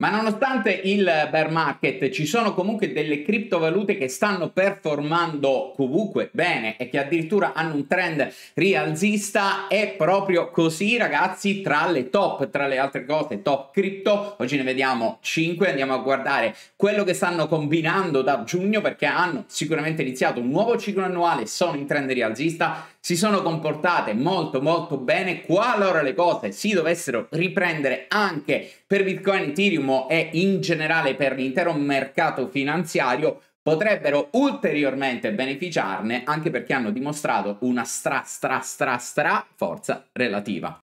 Ma nonostante il bear market, ci sono comunque delle criptovalute che stanno performando comunque bene e che addirittura hanno un trend rialzista. È proprio così, ragazzi, tra le top, tra le altre cose, top cripto. Oggi ne vediamo 5. Andiamo a guardare quello che stanno combinando da giugno perché hanno sicuramente iniziato un nuovo ciclo annuale, sono in trend rialzista si sono comportate molto molto bene qualora le cose si dovessero riprendere anche per Bitcoin, Ethereum e in generale per l'intero mercato finanziario potrebbero ulteriormente beneficiarne anche perché hanno dimostrato una stra stra stra stra forza relativa.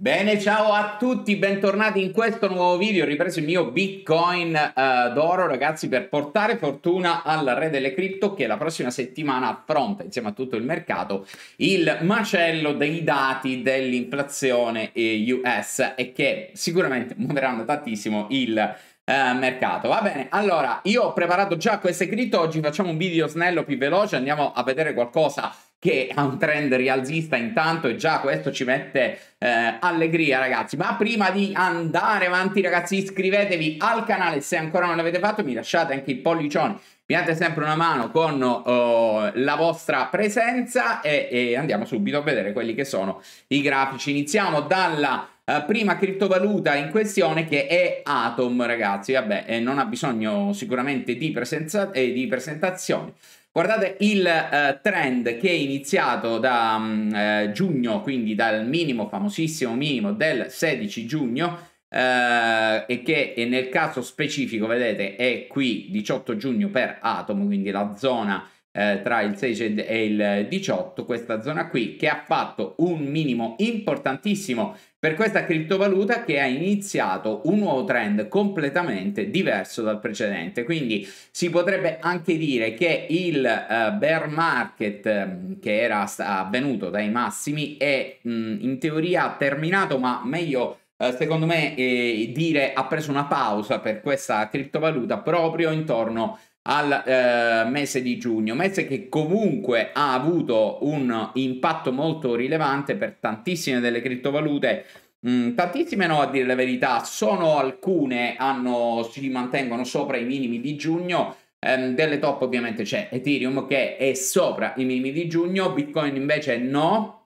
Bene, ciao a tutti, bentornati in questo nuovo video. Ho ripreso il mio Bitcoin uh, d'oro, ragazzi, per portare fortuna al re delle cripto che la prossima settimana affronta insieme a tutto il mercato il macello dei dati dell'inflazione US e che sicuramente moderano tantissimo il eh, mercato. Va bene, allora io ho preparato già questo scritto, oggi facciamo un video snello più veloce, andiamo a vedere qualcosa che ha un trend rialzista intanto e già questo ci mette eh, allegria ragazzi ma prima di andare avanti ragazzi iscrivetevi al canale se ancora non l'avete fatto mi lasciate anche il pollicioni mi date sempre una mano con oh, la vostra presenza e, e andiamo subito a vedere quelli che sono i grafici iniziamo dalla eh, prima criptovaluta in questione che è Atom, ragazzi. Vabbè, eh, non ha bisogno sicuramente di, presenza- eh, di presentazioni. Guardate il eh, trend che è iniziato da mh, mm, eh, giugno, quindi dal minimo, famosissimo minimo del 16 giugno, Uh, e che nel caso specifico vedete è qui 18 giugno per Atom quindi la zona eh, tra il 6 e il 18, questa zona qui che ha fatto un minimo importantissimo per questa criptovaluta che ha iniziato un nuovo trend completamente diverso dal precedente. Quindi si potrebbe anche dire che il uh, bear market mm, che era avvenuto dai massimi è mh, mm, in teoria terminato, ma meglio eh, secondo me eh, dire ha preso una pausa per questa criptovaluta proprio intorno al eh, mese di giugno, mese che comunque ha avuto un impatto molto rilevante per tantissime delle criptovalute. Mm, tantissime no, a dire la verità, sono alcune hanno, si mantengono sopra i minimi di giugno. Ehm, delle top ovviamente c'è Ethereum che è sopra i minimi di giugno, Bitcoin invece no,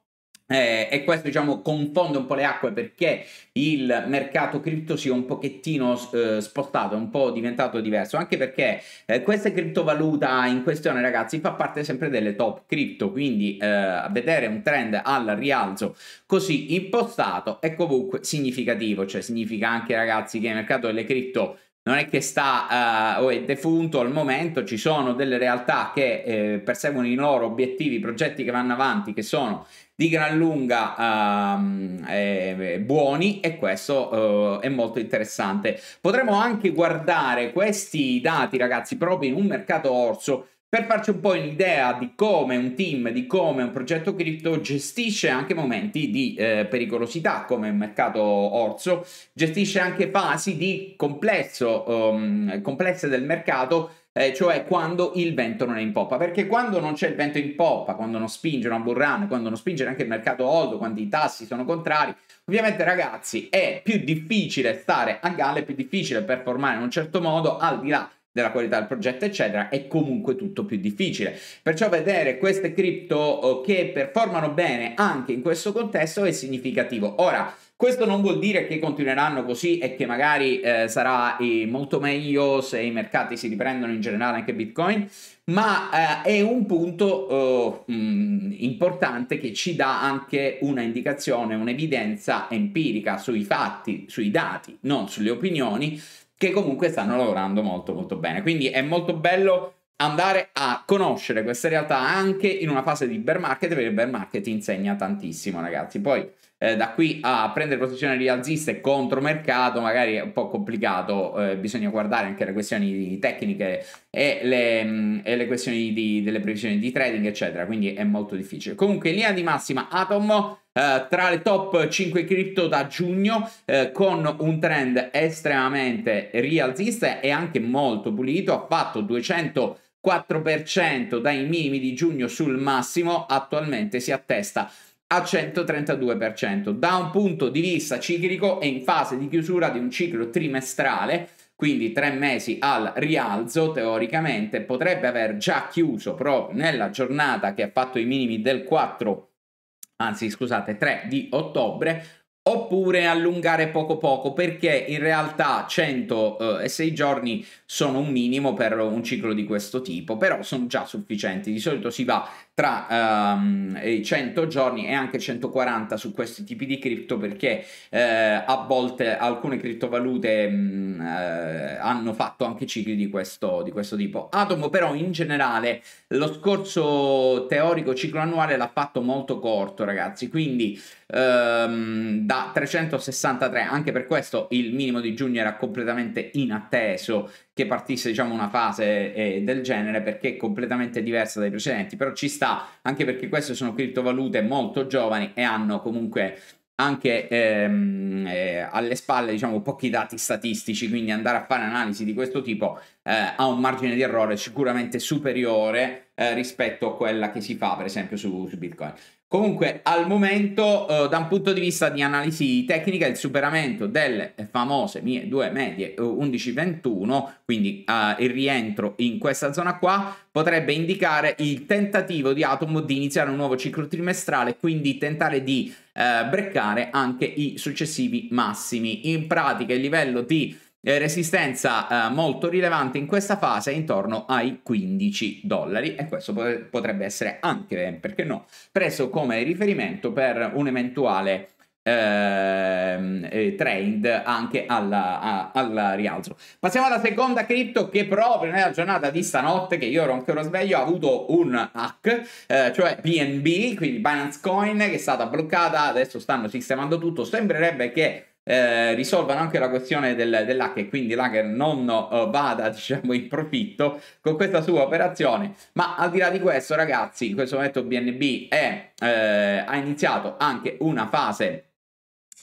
eh, e questo diciamo confonde un po' le acque perché il mercato cripto sia un pochettino eh, spostato, un po' diventato diverso, anche perché eh, questa criptovaluta in questione ragazzi fa parte sempre delle top cripto, quindi eh, vedere un trend al rialzo così impostato è comunque significativo, cioè significa anche ragazzi che il mercato delle cripto non è che sta uh, o è defunto al momento, ci sono delle realtà che eh, perseguono i loro obiettivi, i progetti che vanno avanti, che sono di gran lunga uh, eh, buoni e questo uh, è molto interessante. Potremmo anche guardare questi dati, ragazzi, proprio in un mercato orso per farci un po' un'idea di come un team, di come un progetto cripto gestisce anche momenti di eh, pericolosità come il mercato orso, gestisce anche fasi di complesso, um, complesse del mercato, eh, cioè quando il vento non è in poppa, perché quando non c'è il vento in poppa, quando non spinge a bull run, quando non spinge neanche il mercato hold, quando i tassi sono contrari, ovviamente ragazzi è più difficile stare a galle, è più difficile performare in un certo modo al di là della qualità del progetto eccetera è comunque tutto più difficile perciò vedere queste cripto eh, che performano bene anche in questo contesto è significativo ora questo non vuol dire che continueranno così e che magari eh, sarà eh, molto meglio se i mercati si riprendono in generale anche Bitcoin, ma eh, è un punto mh, eh, mm, importante che ci dà anche una indicazione, un'evidenza empirica sui fatti, sui dati, non sulle opinioni, che comunque stanno lavorando molto molto bene. Quindi è molto bello andare a conoscere queste realtà anche in una fase di bear market, perché il bear market insegna tantissimo, ragazzi. Poi eh, da qui a prendere posizioni rialziste contro mercato magari è un po' complicato, eh, bisogna guardare anche le questioni tecniche e le, mh, mm, e le questioni di, delle previsioni di trading, eccetera, quindi è molto difficile. Comunque in linea di massima Atom eh, tra le top 5 cripto da giugno eh, con un trend estremamente rialzista e anche molto pulito, ha fatto 200 4% dai minimi di giugno sul massimo, attualmente si attesta a 132%. Da un punto di vista ciclico è in fase di chiusura di un ciclo trimestrale, quindi tre mesi al rialzo teoricamente, potrebbe aver già chiuso proprio nella giornata che ha fatto i minimi del 4 anzi scusate 3 di ottobre oppure allungare poco poco perché in realtà 106 eh, giorni sono un minimo per un ciclo di questo tipo però sono già sufficienti di solito si va tra um, i 100 giorni e anche 140 su questi tipi di cripto perché eh, a volte alcune criptovalute mh, mm, eh, hanno fatto anche cicli di questo, di questo tipo. Atom però in generale lo scorso teorico ciclo annuale l'ha fatto molto corto ragazzi quindi ehm, da 363 anche per questo il minimo di giugno era completamente inatteso che partisse diciamo una fase eh, del genere perché è completamente diversa dai precedenti, però ci sta anche perché queste sono criptovalute molto giovani e hanno comunque anche ehm, eh, alle spalle diciamo pochi dati statistici quindi andare a fare analisi di questo tipo eh, ha un margine di errore sicuramente superiore eh, rispetto a quella che si fa per esempio su, su bitcoin Comunque, al momento, eh, da un punto di vista di analisi tecnica, il superamento delle famose mie due medie 11-21, eh, quindi eh, il rientro in questa zona qua, potrebbe indicare il tentativo di Atom di iniziare un nuovo ciclo trimestrale, quindi tentare di eh, breccare anche i successivi massimi. In pratica, il livello di eh, resistenza eh, molto rilevante in questa fase intorno ai 15 dollari e questo potrebbe essere anche, perché no, preso come riferimento per un eventuale ehm, eh, trend anche alla, a, al rialzo. Passiamo alla seconda cripto che proprio nella giornata di stanotte, che io ero ancora sveglio, ha avuto un hack, eh, cioè BNB, quindi Binance Coin, che è stata bloccata, adesso stanno sistemando tutto, sembrerebbe che eh, risolvano anche la questione del, dell'hack e quindi l'hacker non uh, vada diciamo in profitto con questa sua operazione ma al di là di questo ragazzi in questo momento BNB è, eh, ha iniziato anche una fase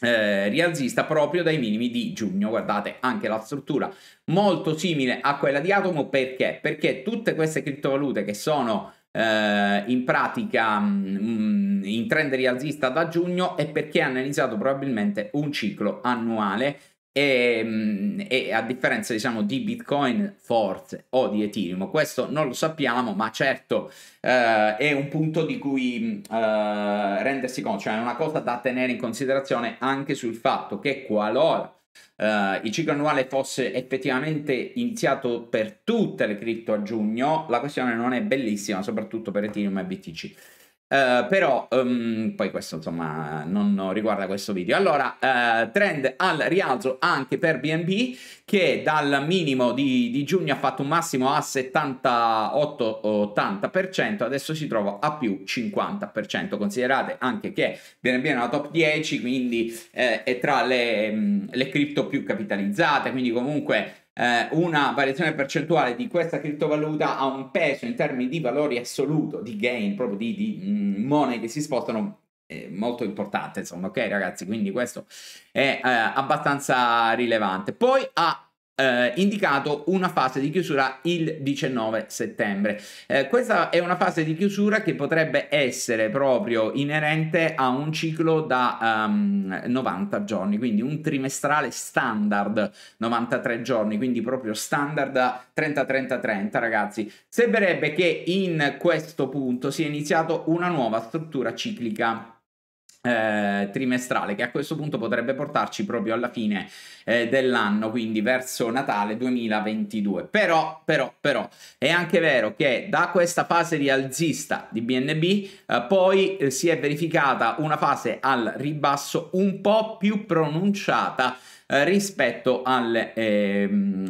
eh, rialzista proprio dai minimi di giugno. Guardate anche la struttura molto simile a quella di Atomo perché? Perché tutte queste criptovalute che sono eh, in pratica mh, mm, in trend rialzista da giugno è perché ha analizzato probabilmente un ciclo annuale e, mm, e, a differenza diciamo di bitcoin forse o di ethereum questo non lo sappiamo ma certo eh, è un punto di cui mm, eh, rendersi conto cioè è una cosa da tenere in considerazione anche sul fatto che qualora uh, il ciclo annuale fosse effettivamente iniziato per tutte le cripto a giugno, la questione non è bellissima, soprattutto per Ethereum e BTC. Uh, però um, poi questo insomma non, riguarda questo video allora uh, trend al rialzo anche per BNB che dal minimo di, di giugno ha fatto un massimo a 78-80% adesso si trova a più 50% considerate anche che BNB è una top 10 quindi eh, è tra le, mh, mm, le cripto più capitalizzate quindi comunque eh, una variazione percentuale di questa criptovaluta ha un peso in termini di valori assoluto, di gain, proprio di, di mh, mm, che si spostano eh, molto importante, insomma, ok ragazzi, quindi questo è eh, abbastanza rilevante. Poi ha eh, indicato una fase di chiusura il 19 settembre. Eh, questa è una fase di chiusura che potrebbe essere proprio inerente a un ciclo da um, ehm, 90 giorni, quindi un trimestrale standard 93 giorni, quindi proprio standard 30-30-30 ragazzi. Sembrerebbe che in questo punto sia iniziato una nuova struttura ciclica eh, trimestrale che a questo punto potrebbe portarci proprio alla fine eh, dell'anno, quindi verso Natale 2022. Però, però, però è anche vero che da questa fase rialzista di BNB eh, poi eh, si è verificata una fase al ribasso un po' più pronunciata eh, rispetto alle eh,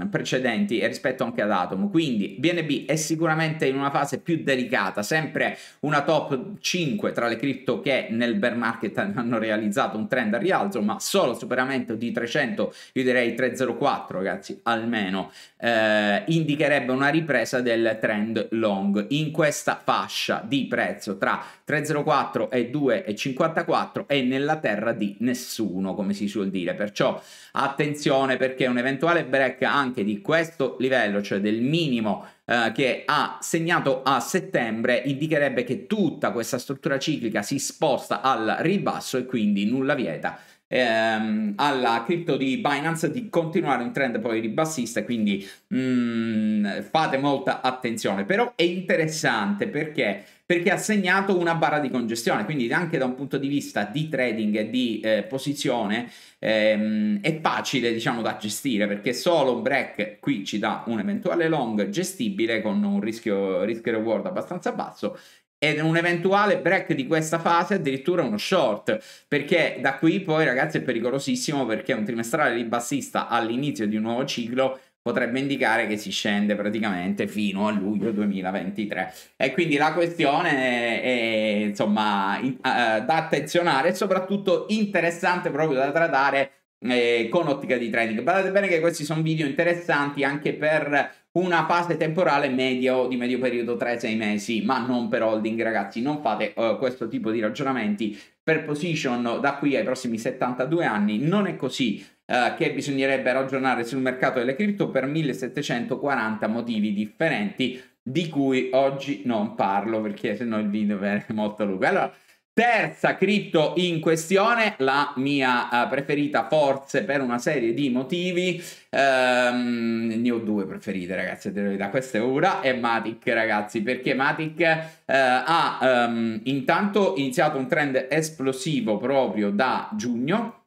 precedenti e rispetto anche ad Atom. Quindi BNB è sicuramente in una fase più delicata, sempre una top 5 tra le cripto che nel bear market hanno realizzato un trend al rialzo, ma solo superamento di 300, io direi 304 ragazzi, almeno eh, indicherebbe una ripresa del trend long in questa fascia di prezzo tra 304 e 2,54 e nella terra di nessuno, come si suol dire. Perciò Attenzione perché un eventuale break anche di questo livello, cioè del minimo eh, che ha segnato a settembre, indicherebbe che tutta questa struttura ciclica si sposta al ribasso e quindi nulla vieta Ehm, alla cripto di Binance di continuare un trend poi ribassista, quindi mh, mm, fate molta attenzione. Però è interessante perché perché ha segnato una barra di congestione, quindi anche da un punto di vista di trading e di eh, posizione ehm, è facile diciamo da gestire perché solo un break qui ci dà un eventuale long gestibile con un rischio, rischio reward abbastanza basso ed un eventuale break di questa fase addirittura uno short perché da qui poi ragazzi è pericolosissimo perché un trimestrale ribassista all'inizio di un nuovo ciclo potrebbe indicare che si scende praticamente fino a luglio 2023. E quindi la questione è, è insomma in, uh, da attenzionare e soprattutto interessante proprio da trattare eh, con ottica di trading. Guardate bene che questi sono video interessanti anche per una fase temporale medio di medio periodo 3-6 mesi, ma non per holding, ragazzi. Non fate uh, questo tipo di ragionamenti per position da qui ai prossimi 72 anni, non è così eh, che bisognerebbe ragionare sul mercato delle cripto per 1740 motivi differenti di cui oggi non parlo perché sennò il video viene molto lungo. Allora, terza cripto in questione, la mia uh, preferita forse per una serie di motivi, um, ne ho due preferite ragazzi, da questa è una, e Matic ragazzi, perché Matic uh, ha um, intanto iniziato un trend esplosivo proprio da giugno,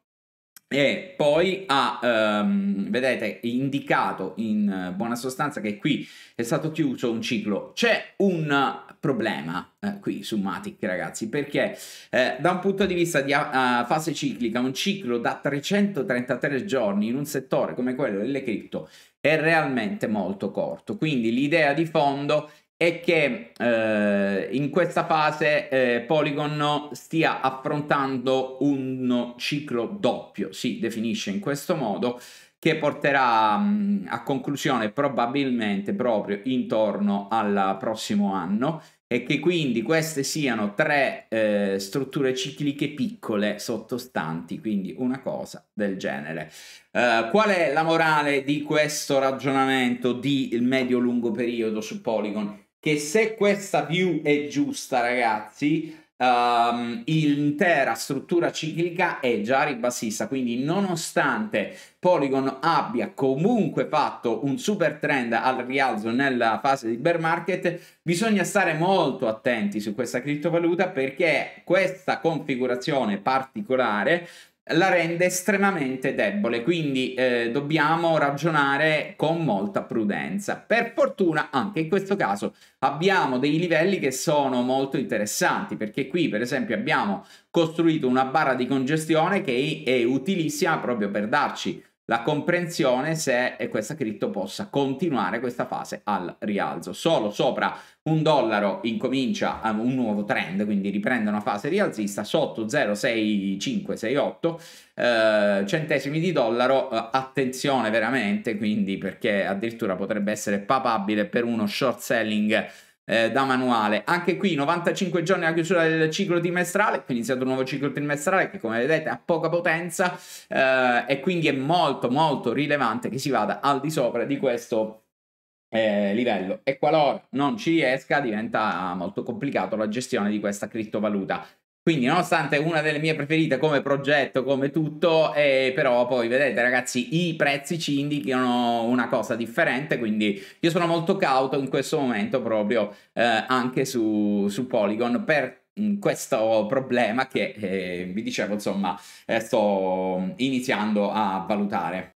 e poi ha, ehm, vedete, indicato in buona sostanza che qui è stato chiuso un ciclo. C'è un problema eh, qui su Matic, ragazzi, perché eh, da un punto di vista di uh, fase ciclica, un ciclo da 333 giorni in un settore come quello delle cripto è realmente molto corto. Quindi l'idea di fondo è che eh, in questa fase eh, Polygon stia affrontando un ciclo doppio, si definisce in questo modo, che porterà mh, mm, a conclusione probabilmente proprio intorno al prossimo anno e che quindi queste siano tre eh, strutture cicliche piccole sottostanti, quindi una cosa del genere. Uh, qual è la morale di questo ragionamento di medio-lungo periodo su Polygon? che se questa view è giusta, ragazzi, um, l'intera struttura ciclica è già ribassista, quindi nonostante Polygon abbia comunque fatto un super trend al rialzo nella fase di bear market, bisogna stare molto attenti su questa criptovaluta perché questa configurazione particolare la rende estremamente debole, quindi eh, dobbiamo ragionare con molta prudenza. Per fortuna anche in questo caso abbiamo dei livelli che sono molto interessanti, perché qui per esempio abbiamo costruito una barra di congestione che è utilissima proprio per darci la comprensione se questa cripto possa continuare questa fase al rialzo. Solo sopra un dollaro incomincia eh, un nuovo trend, quindi riprende una fase rialzista, sotto 0,6568 eh, centesimi di dollaro, eh, attenzione veramente, quindi perché addirittura potrebbe essere papabile per uno short selling eh, da manuale. Anche qui 95 giorni alla chiusura del ciclo trimestrale, quindi è iniziato un nuovo ciclo trimestrale che come vedete ha poca potenza eh, e quindi è molto molto rilevante che si vada al di sopra di questo eh, livello e qualora non ci riesca diventa molto complicato la gestione di questa criptovaluta. Quindi, nonostante una delle mie preferite come progetto, come tutto, eh, però poi vedete ragazzi, i prezzi ci indicano una cosa differente, quindi io sono molto cauto in questo momento proprio eh, anche su, su Polygon per mm, questo problema che eh, vi dicevo insomma eh, sto iniziando a valutare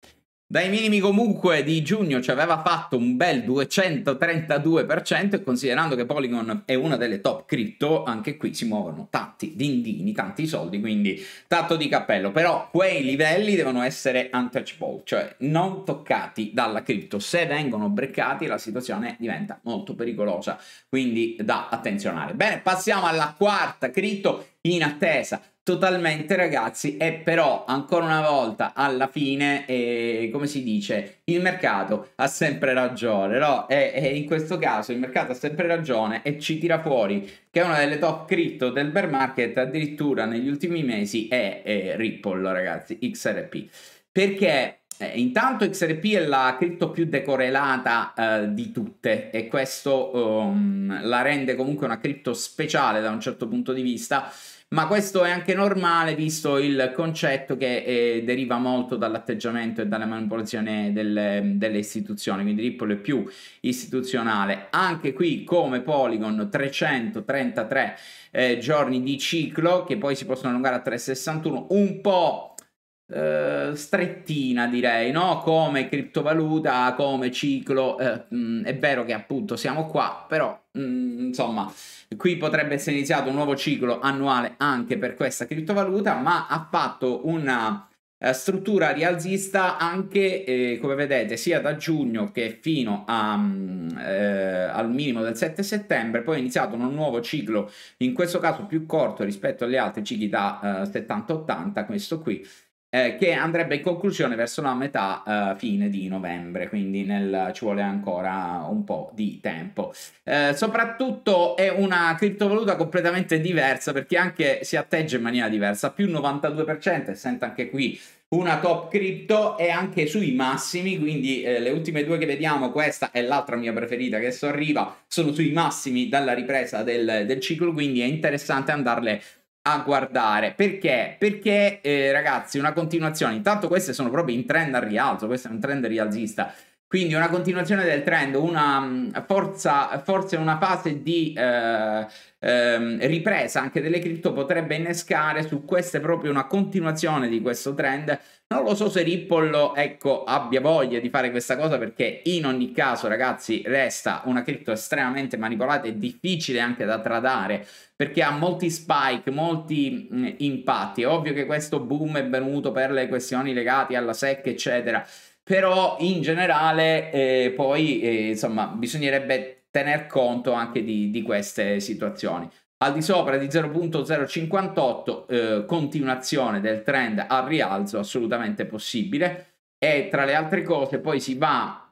dai minimi comunque di giugno ci aveva fatto un bel 232% e considerando che Polygon è una delle top cripto, anche qui si muovono tanti dindini, tanti soldi, quindi tanto di cappello. Però quei livelli devono essere untouchable, cioè non toccati dalla cripto. Se vengono breccati la situazione diventa molto pericolosa, quindi da attenzionare. Bene, passiamo alla quarta cripto in attesa Totalmente ragazzi, e però ancora una volta alla fine, eh, come si dice, il mercato ha sempre ragione, no? E, e, in questo caso il mercato ha sempre ragione e ci tira fuori che una delle top cripto del bear market addirittura negli ultimi mesi è, è Ripple ragazzi, XRP. Perché eh, intanto XRP è la cripto più decorelata eh, di tutte e questo um, la rende comunque una cripto speciale da un certo punto di vista ma questo è anche normale visto il concetto che eh, deriva molto dall'atteggiamento e dalla manipolazione delle, delle istituzioni, quindi Ripple è più istituzionale. Anche qui come Polygon 333 eh, giorni di ciclo che poi si possono allungare a 361, un po' eh, strettina direi, no? Come criptovaluta, come ciclo, eh, mh, mm, è vero che appunto siamo qua, però mh, mm, insomma qui potrebbe essere iniziato un nuovo ciclo annuale anche per questa criptovaluta, ma ha fatto una eh, struttura rialzista anche eh, come vedete sia da giugno che fino a, mh, mm, eh, al minimo del 7 settembre poi è iniziato un nuovo ciclo in questo caso più corto rispetto agli altri cicli da 70-80 eh, questo qui eh, che andrebbe in conclusione verso la metà eh, fine di novembre, quindi nel, ci vuole ancora un po' di tempo. Eh, soprattutto è una criptovaluta completamente diversa perché anche si atteggia in maniera diversa, più 92%, sento anche qui una top crypto e anche sui massimi, quindi eh, le ultime due che vediamo, questa è l'altra mia preferita che sorriva, sono sui massimi dalla ripresa del, del ciclo, quindi è interessante andarle a guardare. Perché? Perché, eh, ragazzi, una continuazione. Intanto queste sono proprio in trend al rialzo, questo è un trend rialzista. Quindi una continuazione del trend, una mm, forza, forse una fase di eh, eh, ripresa anche delle cripto potrebbe innescare su queste proprio una continuazione di questo trend. Non lo so se Ripple ecco, abbia voglia di fare questa cosa perché in ogni caso ragazzi resta una cripto estremamente manipolata e difficile anche da tradare perché ha molti spike, molti mh, mm, impatti. È ovvio che questo boom è venuto per le questioni legate alla SEC eccetera però in generale eh, poi eh, insomma bisognerebbe tener conto anche di, di, queste situazioni al di sopra di 0.058 eh, continuazione del trend al rialzo assolutamente possibile e tra le altre cose poi si va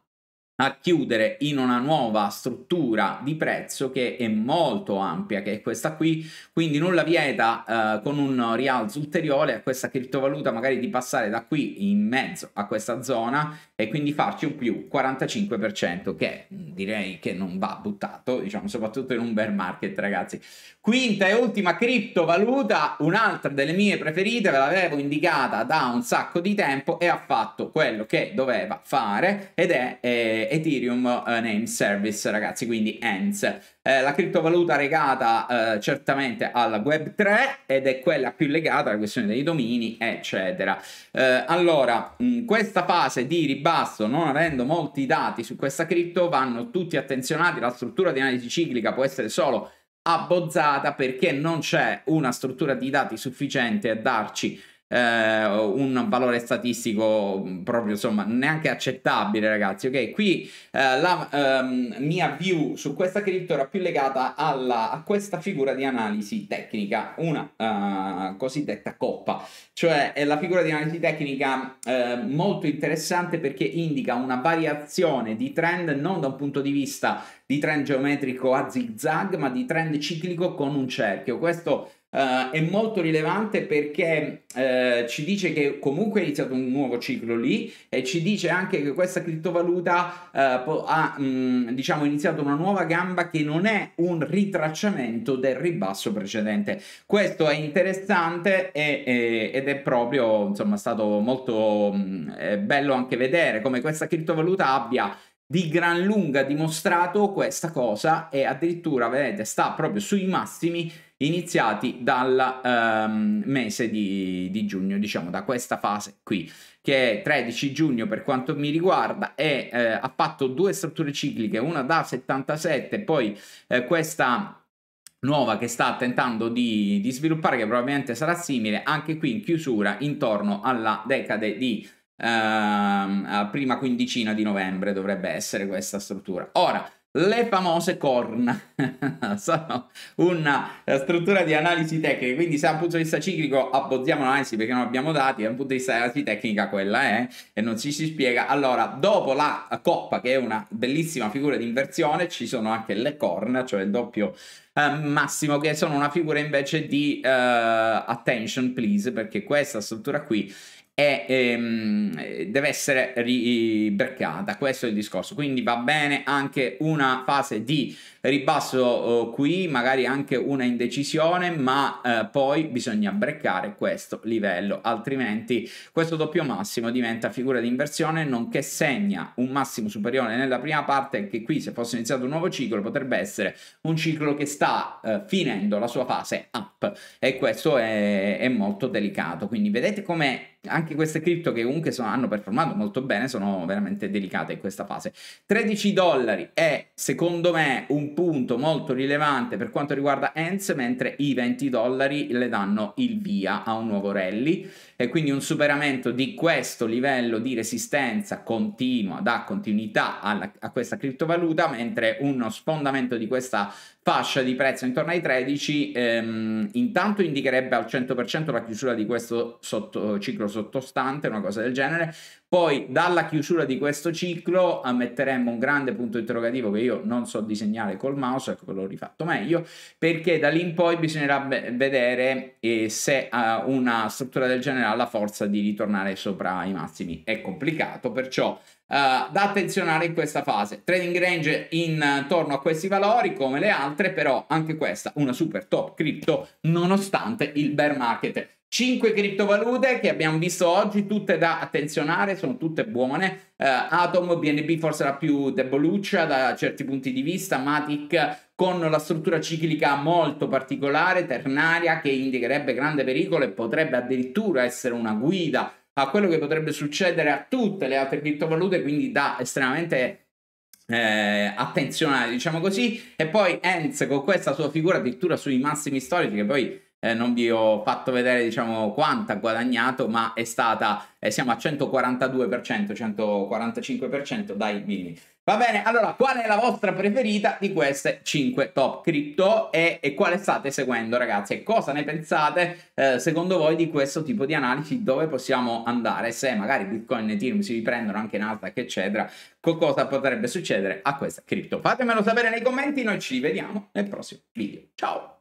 a chiudere in una nuova struttura di prezzo che è molto ampia, che è questa qui, quindi nulla vieta eh, con un rialzo ulteriore a questa criptovaluta magari di passare da qui in mezzo a questa zona e quindi farci un più 45% che mm, direi che non va buttato, diciamo soprattutto in un bear market ragazzi. Quinta e ultima criptovaluta, un'altra delle mie preferite, ve l'avevo indicata da un sacco di tempo e ha fatto quello che doveva fare ed è... Eh, eh, Ethereum Name Service, ragazzi, quindi ENS. Eh, la criptovaluta legata eh, certamente al Web3 ed è quella più legata alla questione dei domini, eccetera. Eh, allora, in mm, questa fase di ribasso, non avendo molti dati su questa cripto, vanno tutti attenzionati. La struttura di analisi ciclica può essere solo abbozzata perché non c'è una struttura di dati sufficiente a darci eh, un valore statistico mm, proprio insomma neanche accettabile ragazzi ok qui eh, la ehm, mia view su questa cripto era più legata alla, a questa figura di analisi tecnica una eh, cosiddetta coppa cioè è la figura di analisi tecnica eh, molto interessante perché indica una variazione di trend non da un punto di vista di trend geometrico a zigzag ma di trend ciclico con un cerchio questo Uh, è molto rilevante perché uh, ci dice che comunque è iniziato un nuovo ciclo lì e ci dice anche che questa criptovaluta uh, ha mh, mm, diciamo iniziato una nuova gamba che non è un ritracciamento del ribasso precedente questo è interessante e, e, ed è proprio insomma stato molto mh, mm, bello anche vedere come questa criptovaluta abbia di gran lunga dimostrato questa cosa e addirittura vedete sta proprio sui massimi iniziati dal um, mese di, di, giugno, diciamo da questa fase qui, che è 13 giugno per quanto mi riguarda, e eh, ha fatto due strutture cicliche, una da 77, poi eh, questa nuova che sta tentando di, di, sviluppare, che probabilmente sarà simile, anche qui in chiusura intorno alla decade di ehm, prima quindicina di novembre dovrebbe essere questa struttura. Ora, le famose corna sono una struttura di analisi tecnica quindi se dal punto di vista ciclico abbozziamo l'analisi perché non abbiamo dati da un punto di vista di analisi tecnica quella è e non ci si spiega allora dopo la coppa che è una bellissima figura di inversione ci sono anche le corna cioè il doppio eh, massimo che sono una figura invece di eh, attention please perché questa struttura qui e ehm, eh, deve essere ribreccata. questo è il discorso, quindi va bene anche una fase di ribasso eh, qui, magari anche una indecisione, ma eh, poi bisogna breccare questo livello, altrimenti questo doppio massimo diventa figura di inversione, nonché segna un massimo superiore nella prima parte che qui se fosse iniziato un nuovo ciclo potrebbe essere un ciclo che sta eh, finendo la sua fase up e questo è, è molto delicato, quindi vedete come anche queste cripto che comunque sono, hanno performato molto bene sono veramente delicate in questa fase. 13 dollari è secondo me un punto molto rilevante per quanto riguarda Ends, mentre i 20 dollari le danno il via a un nuovo rally e quindi un superamento di questo livello di resistenza continua dà continuità alla, a questa criptovaluta mentre uno sfondamento di questa fascia di prezzo intorno ai 13 ehm, intanto indicherebbe al 100% la chiusura di questo sotto, ciclo sottostante una cosa del genere poi dalla chiusura di questo ciclo ammetteremmo un grande punto interrogativo che io non so disegnare col mouse ecco ve l'ho rifatto meglio perché da lì in poi bisognerà vedere eh, se eh, una struttura del genere la forza di ritornare sopra i massimi. È complicato, perciò Uh, da attenzionare in questa fase. Trading range intorno eh, a questi valori come le altre, però anche questa una super top cripto nonostante il bear market. 5 criptovalute che abbiamo visto oggi, tutte da attenzionare, sono tutte buone. Uh, Atom, BNB forse la più deboluccia da certi punti di vista, Matic con la struttura ciclica molto particolare, ternaria, che indicherebbe grande pericolo e potrebbe addirittura essere una guida a quello che potrebbe succedere a tutte le altre criptovalute, quindi da estremamente eh, attenzionare, diciamo così. E poi Enz con questa sua figura addirittura sui massimi storici, che poi eh, non vi ho fatto vedere diciamo quanto ha guadagnato, ma è stata, eh, siamo a 142%, 145% dai mini Va bene, allora qual è la vostra preferita di queste 5 top crypto e, e quale state seguendo ragazzi e cosa ne pensate eh, secondo voi di questo tipo di analisi dove possiamo andare se magari Bitcoin e Ethereum si riprendono anche in alta eccetera cosa potrebbe succedere a questa cripto fatemelo sapere nei commenti noi ci vediamo nel prossimo video ciao